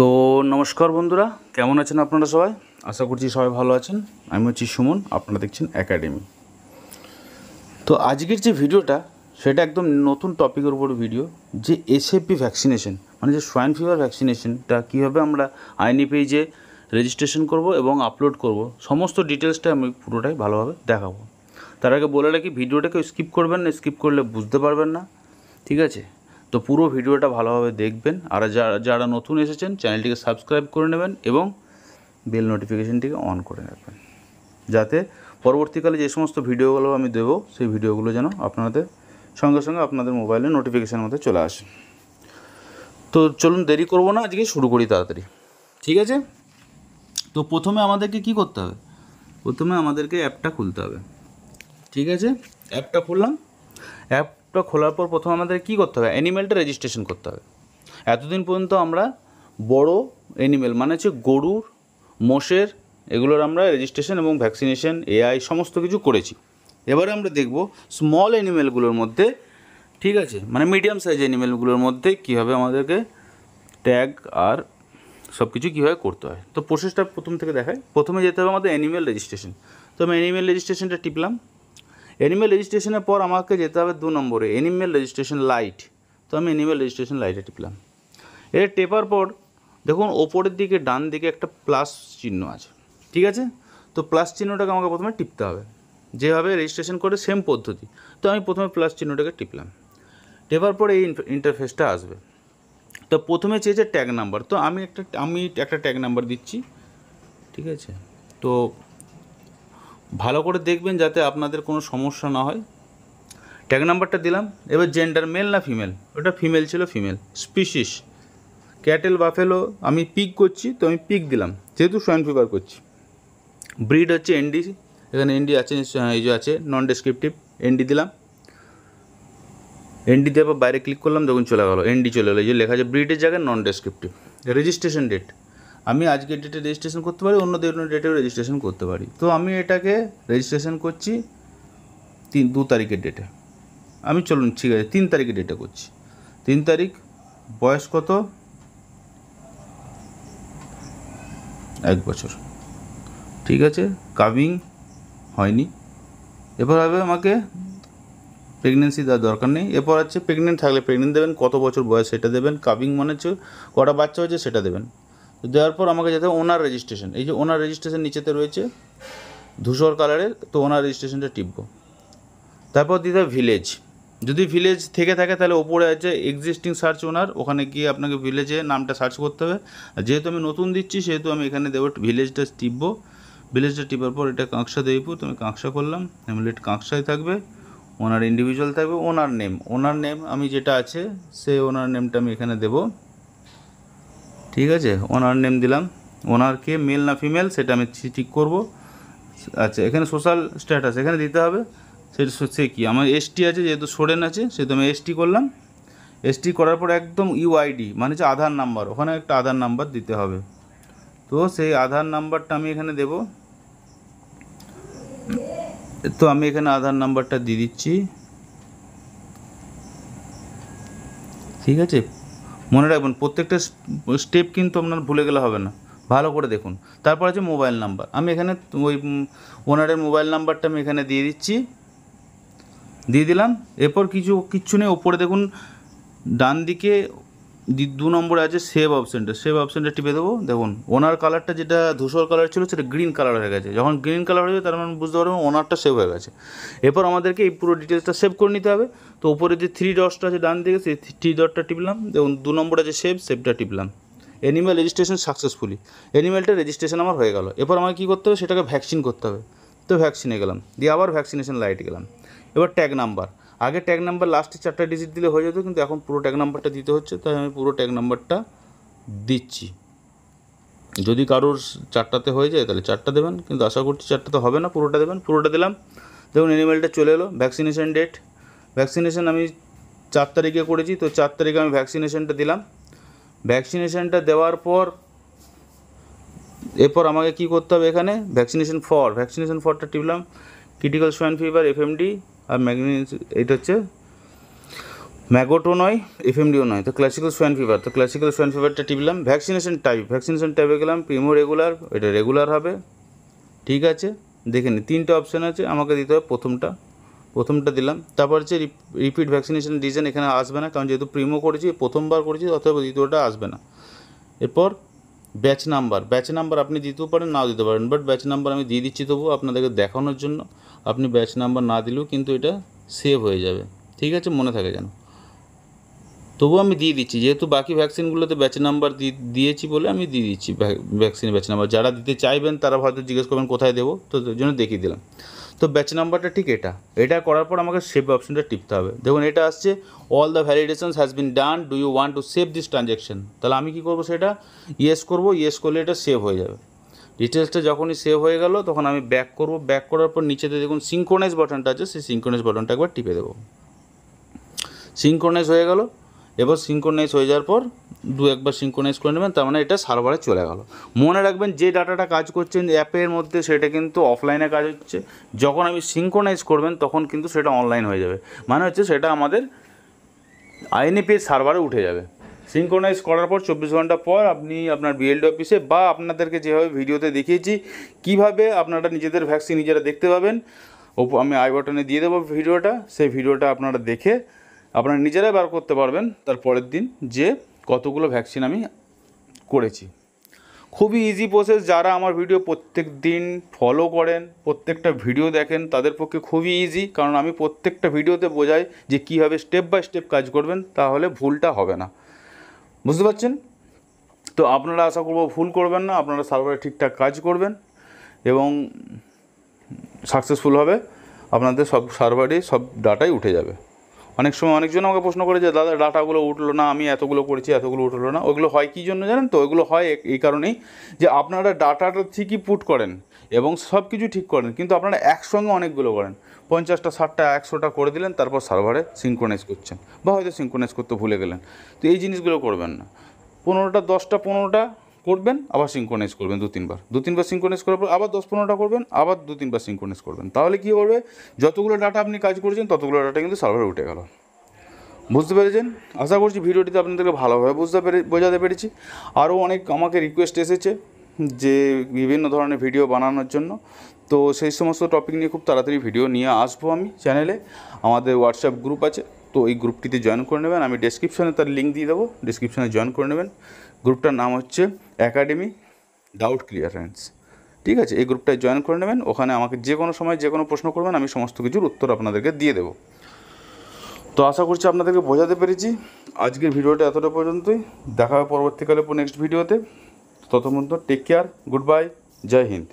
তো নমস্কার বন্ধুরা কেমন আছেন আপনারা সবাই আশা করছি সবাই ভালো আছেন আমি হচ্ছি সুমন আপনারা দেখছেন একাডেমি তো আজকের যে ভিডিওটা সেটা একদম নতুন টপিকের উপর ভিডিও যে এসএপি ভ্যাকসিনেশন মানে যে সোয়াইন ফিভার ভ্যাকসিনেশনটা কীভাবে আমরা আইনি পেজে রেজিস্ট্রেশন করব এবং আপলোড করব সমস্ত ডিটেলসটা আমি পুরোটাই ভালোভাবে দেখাবো তার আগে বলে রাখি ভিডিওটাকে স্কিপ করবেন না স্কিপ করলে বুঝতে পারবেন না ঠিক আছে তো পুরো ভিডিওটা ভালোভাবে দেখবেন আর যারা যারা নতুন এসেছেন চ্যানেলটিকে সাবস্ক্রাইব করে নেবেন এবং বেল নোটিফিকেশানটিকে অন করে রাখবেন যাতে পরবর্তীকালে যে সমস্ত ভিডিওগুলো আমি দেবো সেই ভিডিওগুলো যেন আপনাদের সঙ্গে সঙ্গে আপনাদের মোবাইলে নোটিফিকেশানের মধ্যে চলে আসে তো চলুন দেরি করব না আজকে শুরু করি তাড়াতাড়ি ঠিক আছে তো প্রথমে আমাদেরকে কি করতে হবে প্রথমে আমাদেরকে অ্যাপটা খুলতে হবে ঠিক আছে অ্যাপটা খুললাম অ্যাপ অ্যাপটা খোলার পর প্রথমে আমাদের কী করতে হবে অ্যানিমেলটা রেজিস্ট্রেশন করতে হবে এতদিন পর্যন্ত আমরা বড় অ্যানিমেল মানে হচ্ছে গরুর মোষের এগুলোর আমরা রেজিস্ট্রেশন এবং ভ্যাকসিনেশন এআই সমস্ত কিছু করেছি এবারে আমরা দেখব স্মল অ্যানিমেলগুলোর মধ্যে ঠিক আছে মানে মিডিয়াম সাইজ অ্যানিমেলগুলোর মধ্যে কীভাবে আমাদেরকে ট্যাগ আর সব কিছু কীভাবে করতে হয় তো প্রসেসটা প্রথম থেকে দেখায় প্রথমে যেতে হবে আমাদের অ্যানিমেল রেজিস্ট্রেশন তো আমি অ্যানিমেল রেজিস্ট্রেশনটা টিপলাম অ্যানিমেল রেজিস্ট্রেশনের পর আমাকে যেতে হবে দু নম্বরে অ্যানিমেল রেজিস্ট্রেশন লাইট তো আমি অ্যানিমেল রেজিস্ট্রেশন লাইটে টিপলাম এটা টেপার পর দেখুন ওপরের দিকে ডান দিকে একটা প্লাস চিহ্ন আছে ঠিক আছে তো প্লাস চিহ্নটাকে আমাকে প্রথমে টিপতে হবে যেভাবে রেজিস্ট্রেশন করে সেম পদ্ধতি তো আমি প্রথমে প্লাস চিহ্নটাকে টিপলাম টেপার পর এই ইন্টারফেসটা আসবে তো প্রথমে চেয়েছে ট্যাগ নাম্বার তো আমি একটা আমি একটা ট্যাগ নাম্বার দিচ্ছি ঠিক আছে তো ভালো করে দেখবেন যাতে আপনাদের কোনো সমস্যা না হয় ট্যাগ নাম্বারটা দিলাম এবার জেন্ডার মেল না ফিমেল ওটা ফিমেল ছিল ফিমেল স্পিসিস ক্যাটেল বাফেলো আমি পিক করছি তো আমি পিক দিলাম যেহেতু সোয়েন ফিভার করছি ব্রিড হচ্ছে এনডি এখানে এনডি আছে এই যে আছে নন ডেসক্রিপটিভ এনডি দিলাম এনডি দেওয়ার বাইরে ক্লিক করলাম যখন চলে গেলো এনডি চলে এলো এই যে লেখা আছে ব্রিডের জায়গায় নন ডেসক্রিপটিভ রেজিস্ট্রেশন ডেট আমি আজকের ডেটে রেজিস্ট্রেশন করতে পারি অন্য দিনের ডেটেও রেজিস্ট্রেশন করতে পারি তো আমি এটাকে রেজিস্ট্রেশন করছি তিন দু তারিখের ডেটে আমি চলুন ঠিক আছে তিন তারিখের ডেটে করছি তিন তারিখ বয়স কত এক বছর ঠিক আছে কামিং হয়নি এরপর হবে আমাকে প্রেগনেন্সি দেওয়ার দরকার নেই এরপর হচ্ছে প্রেগনেন্ট থাকলে প্রেগনেন্ট দেবেন কত বছর বয়স সেটা দেবেন কাবিং মানে হচ্ছে কটা বাচ্চা হয়েছে সেটা দেবেন দেওয়ার পর আমাকে যেতে ওনার রেজিস্ট্রেশন এই যে ওনার রেজিস্ট্রেশন নিচেতে রয়েছে ধূসর কালারের তো ওনার রেজিস্ট্রেশনটা টিপব তারপর দিতে ভিলেজ যদি ভিলেজ থেকে থাকে তাহলে ওপরে আছে এক্সিস্টিং সার্চ ওনার ওখানে গিয়ে আপনাকে ভিলেজে নামটা সার্চ করতে হবে আর যেহেতু আমি নতুন দিচ্ছি সেহেতু আমি এখানে দেবো ভিলেজটা টিপবো ভিলেজটা টিপার পর এটা কাঁকসা দেবো তো আমি কাঁকসা করলাম হ্যামলেট কাঁকসাই থাকবে ওনার ইন্ডিভিজুয়াল থাকবে ওনার নেম ওনার নেম আমি যেটা আছে সে ওনার নেমটা আমি এখানে দেবো ঠিক আছে ওনার নেম দিলাম ওনার কে মেল না ফিমেল সেটা আমি ঠিক করব আচ্ছা এখানে সোশ্যাল স্ট্যাটাস এখানে দিতে হবে সেটা সে কী আমার এসটি আছে যেহেতু সোরেন আছে সেহেতু আমি এসটি করলাম এসটি করার পর একদম ইউআইডি মানে হচ্ছে আধার নাম্বার ওখানে একটা আধার নাম্বার দিতে হবে তো সেই আধার নাম্বারটা আমি এখানে দেব তো আমি এখানে আধার নাম্বারটা দিয়ে দিচ্ছি ঠিক আছে মনে রাখবেন প্রত্যেকটা স্টেপ কিন্তু আপনার ভুলে গেলে হবে না ভালো করে দেখুন তারপর আছে মোবাইল নাম্বার আমি এখানে ওই ওনারের মোবাইল নাম্বারটা আমি এখানে দিয়ে দিচ্ছি দিয়ে দিলাম এরপর কিছু কিচ্ছু নেই ওপরে দেখুন ডান দিকে দু নম্বরে আছে সেভ অপশানটা সেভ অপশানটা টিপে দেবো দেখুন ওনার কালারটা যেটা ধূসর কালার ছিল সেটা গ্রিন কালার হয়ে গেছে যখন গ্রিন কালার হয়ে যাবে তার মানে বুঝতে পারবেন ওনারটা সেভ হয়ে গেছে এরপর আমাদেরকে এই পুরো ডিটেলসটা সেভ করে নিতে হবে তো ওপরে যে থ্রি ডটটা আছে ডান দিকে সেই থ্রি ডটটা টিপলাম দেখুন দু নম্বরে আছে সেভ সেভটা টিপলাম অ্যানিম্যাল রেজিস্ট্রেশন সাকসেসফুলি অ্যানিম্যালটা রেজিস্ট্রেশন আমার হয়ে গেল এরপর আমাকে কী করতে হবে সেটাকে ভ্যাকসিন করতে হবে তো ভ্যাকসিনে গেলাম দিয়ে আবার ভ্যাকসিনেশন লাইট গেলাম এবার ট্যাগ নাম্বার আগে ট্যাগ নাম্বার লাস্টে চারটা ডিজিট দিলে হয়ে যেত কিন্তু এখন পুরো ট্যাগ নাম্বারটা দিতে হচ্ছে তাই আমি পুরো ট্যাগ নাম্বারটা দিচ্ছি যদি কারোর চারটাতে হয়ে যায় তাহলে চারটা দেবেন কিন্তু আশা করছি চারটাতে হবে না পুরোটা দেবেন পুরোটা দিলাম দেখুন অ্যানিমেলটা চলে এলো ভ্যাকসিনেশান ডেট ভ্যাকসিনেশান আমি চার তারিখে করেছি তো চার তারিখে আমি ভ্যাকসিনেশানটা দিলাম ভ্যাকসিনেশানটা দেওয়ার পর এরপর আমাকে কি করতে হবে এখানে ভ্যাকসিনেশন ফর ভ্যাকসিনেশন ফরটা টিপলাম ক্রিটিক্যাল সোয়াইন ফিভার এফএমডি আর ম্যাগনেস এইটা হচ্ছে ম্যাগোটো নয় এফএমডিও নয় তো ক্লাসিক্যাল সোয়ান ফিভার তো ক্লাসিক্যাল সোয়ান ফিভারটা টিপলাম ভ্যাকসিনেশন টাইপ ভ্যাকসিনেশন টাইপে গেলাম প্রিমো রেগুলার এটা রেগুলার হবে ঠিক আছে দেখে নিই তিনটে অপশান আছে আমাকে দিতে হবে প্রথমটা প্রথমটা দিলাম তারপর হচ্ছে রিপিট ভ্যাকসিনেশন রিজন এখানে আসবে না কারণ যেহেতু প্রিমো করেছি প্রথমবার করেছি অথবা দ্বিতীয়টা আসবে না এরপর ব্যাচ নাম্বার ব্যাচ নাম্বার আপনি দিতেও পারেন নাও দিতে পারেন বাট ব্যাচ নাম্বার আমি দিয়ে দিচ্ছি তবু আপনাদেরকে দেখানোর জন্য আপনি ব্যাচ নাম্বার না দিলেও কিন্তু এটা সেভ হয়ে যাবে ঠিক আছে মনে থাকে যেন তবু আমি দিয়ে দিচ্ছি যেহেতু বাকি ভ্যাকসিনগুলোতে ব্যাচ নাম্বার দিয়েছি বলে আমি দিয়ে দিচ্ছি ভ্যাকসিনের ব্যাচ নাম্বার যারা দিতে চাইবেন তারা হয়তো জিজ্ঞেস করবেন কোথায় দেবো তো ওই জন্য দেখিয়ে দিলাম তো ব্যাচ নাম্বারটা ঠিক এটা এটা করার পর আমাকে সেভ অপশনটা টিপতে হবে দেখুন এটা আসছে all the validation has been done do you want to save this transaction তাহলে আমি কী করবো সেটা ইয়েস করবো ইয়েস করলে এটা সেভ হয়ে যাবে ডিটেলসটা যখনই সেভ হয়ে গেল তখন আমি ব্যাক করব ব্যাক করার পর নিচেতে দেখুন সিঙ্ক্রোনাইজ বাটনটা আছে সেই সিঙ্ক্রোনাইজ বাটনটা একবার টিপে দেবো সিঙ্ক্রোনাইজ হয়ে গেল এবার সিঙ্ক্রোনাইজ হয়ে যাওয়ার পর দু একবার সিঙ্ক্রোনাইজ করে নেবেন তার মানে এটা সার্ভারে চলে গেল মনে রাখবেন যে ডাটাটা কাজ করছেন অ্যাপের মধ্যে সেটা কিন্তু অফলাইনে কাজ হচ্ছে যখন আমি সিঙ্ক্রোনাইজ করবেন তখন কিন্তু সেটা অনলাইন হয়ে যাবে মানে হচ্ছে সেটা আমাদের আইএনপিএস e সার্ভারে উঠে যাবে সিঙ্ক্রোনাইজ করার পর চব্বিশ ঘন্টা পর আপনি আপনার বিএলডি অফিসে বা আপনাদেরকে যেভাবে ভিডিওতে দেখিয়েছি কিভাবে আপনারা নিজেদের ভ্যাকসিন নিজেরা দেখতে পাবেন ওপো আমি আই বটনে দিয়ে দেবো ভিডিওটা সেই ভিডিওটা আপনারা দেখে আপনারা নিজেরাই বার করতে পারবেন তার পরের দিন যে কতগুলো ভ্যাকসিন আমি করেছি খুবই ইজি প্রসেস যারা আমার ভিডিও প্রত্যেক দিন ফলো করেন প্রত্যেকটা ভিডিও দেখেন তাদের পক্ষে খুবই ইজি কারণ আমি প্রত্যেকটা ভিডিওতে বোঝাই যে কীভাবে স্টেপ বাই স্টেপ কাজ করবেন তাহলে ভুলটা হবে না বুঝতে পারছেন তো আপনারা আশা করব ভুল করবেন না আপনারা সার্ভারে ঠিকঠাক কাজ করবেন এবং সাকসেসফুল হবে আপনাদের সব সার্ভারে সব ডাটাই উঠে যাবে অনেক সময় অনেকজন আমাকে প্রশ্ন করে যে দাদা ডাটাগুলো উঠলো না আমি এতগুলো করেছি এতগুলো উঠলো না ওগুলো হয় কী জন্য জানেন তো ওগুলো হয় এই কারণেই যে আপনারা ডাটাটা ঠিকই পুট করেন এবং সব কিছু ঠিক করেন কিন্তু আপনারা একসঙ্গে অনেকগুলো করেন পঞ্চাশটা ষাটটা একশোটা করে দিলেন তারপর সার্ভারে সিঙ্ক্রোনাইজ করছেন বা হয়তো সিঙ্ক্রোনাইজ করতে ভুলে গেলেন তো এই জিনিসগুলো করবেন না পনেরোটা দশটা পনেরোটা করবেন আবার সিঙ্কোনাইজ করবেন দু তিনবার দু তিনবার সিঙ্কোনাইজ করার পর আবার দশ পনেরোটা করবেন আবার দু তিনবার সিঙ্কোনাইজ করবেন তাহলে কী করবে যতগুলো ডাটা আপনি কাজ করেছেন ততগুলো ডাটা কিন্তু সার্ভারে উঠে গেল বুঝতে পেরেছেন আশা করছি ভিডিওটিতে আপনাদেরকে ভালোভাবে বুঝতে পেরে বোঝাতে পেরেছি আরও অনেক আমাকে রিকোয়েস্ট এসেছে যে বিভিন্ন ধরনের ভিডিও বানানোর জন্য তো সেই সমস্ত টপিক নিয়ে খুব তাড়াতাড়ি ভিডিও নিয়ে আসবো আমি চ্যানেলে আমাদের হোয়াটসঅ্যাপ গ্রুপ আছে তো এই গ্রুপটিতে জয়েন করে নেবেন আমি ডিসক্রিপশানে তার লিঙ্ক দিয়ে দেবো ডিসক্রিপশানে জয়েন করে নেবেন গ্রুপটার নাম হচ্ছে অ্যাকাডেমি ডাউট ক্লিয়ারেন্স ঠিক আছে এই গ্রুপটায় জয়েন করে নেবেন ওখানে আমাকে যে কোনো সময় যে কোনো প্রশ্ন করবেন আমি সমস্ত কিছুর উত্তর আপনাদেরকে দিয়ে দেবো তো আশা করছি আপনাদেরকে বোঝাতে পেরেছি আজকের ভিডিওটা এতটা পর্যন্তই দেখা হবে পরবর্তীকালে নেক্সট ভিডিওতে ততক্ষণ টেক কেয়ার গুড বাই জয় হিন্দ